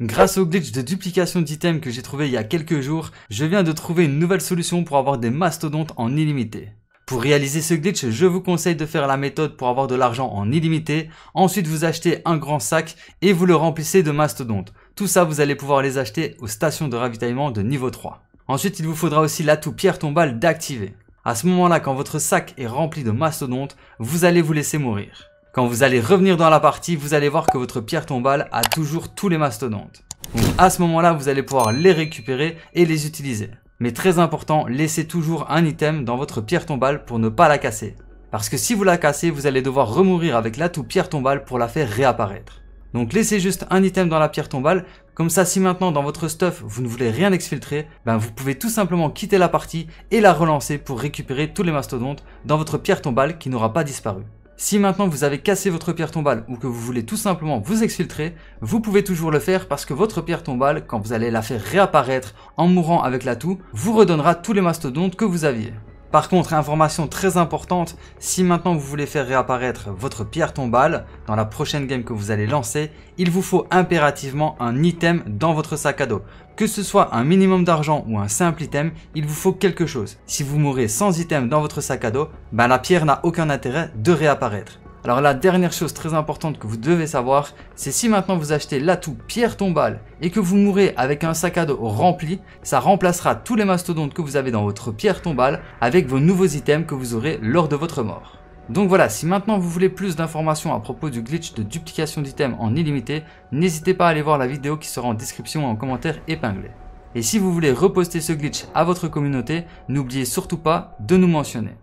Grâce au glitch de duplication d'items que j'ai trouvé il y a quelques jours, je viens de trouver une nouvelle solution pour avoir des mastodontes en illimité. Pour réaliser ce glitch, je vous conseille de faire la méthode pour avoir de l'argent en illimité. Ensuite, vous achetez un grand sac et vous le remplissez de mastodontes. Tout ça, vous allez pouvoir les acheter aux stations de ravitaillement de niveau 3. Ensuite, il vous faudra aussi l'atout pierre tombale d'activer. À ce moment-là, quand votre sac est rempli de mastodontes, vous allez vous laisser mourir. Quand vous allez revenir dans la partie, vous allez voir que votre pierre tombale a toujours tous les mastodontes. Donc à ce moment-là, vous allez pouvoir les récupérer et les utiliser. Mais très important, laissez toujours un item dans votre pierre tombale pour ne pas la casser. Parce que si vous la cassez, vous allez devoir remourir avec l'atout pierre tombale pour la faire réapparaître. Donc laissez juste un item dans la pierre tombale, comme ça si maintenant dans votre stuff vous ne voulez rien exfiltrer, ben vous pouvez tout simplement quitter la partie et la relancer pour récupérer tous les mastodontes dans votre pierre tombale qui n'aura pas disparu. Si maintenant vous avez cassé votre pierre tombale ou que vous voulez tout simplement vous exfiltrer, vous pouvez toujours le faire parce que votre pierre tombale, quand vous allez la faire réapparaître en mourant avec la toux, vous redonnera tous les mastodontes que vous aviez. Par contre, information très importante, si maintenant vous voulez faire réapparaître votre pierre tombale dans la prochaine game que vous allez lancer, il vous faut impérativement un item dans votre sac à dos. Que ce soit un minimum d'argent ou un simple item, il vous faut quelque chose. Si vous mourrez sans item dans votre sac à dos, ben, la pierre n'a aucun intérêt de réapparaître. Alors la dernière chose très importante que vous devez savoir, c'est si maintenant vous achetez l'atout pierre tombale et que vous mourrez avec un sac à dos rempli, ça remplacera tous les mastodontes que vous avez dans votre pierre tombale avec vos nouveaux items que vous aurez lors de votre mort. Donc voilà, si maintenant vous voulez plus d'informations à propos du glitch de duplication d'items en illimité, n'hésitez pas à aller voir la vidéo qui sera en description et en commentaire épinglé. Et si vous voulez reposter ce glitch à votre communauté, n'oubliez surtout pas de nous mentionner.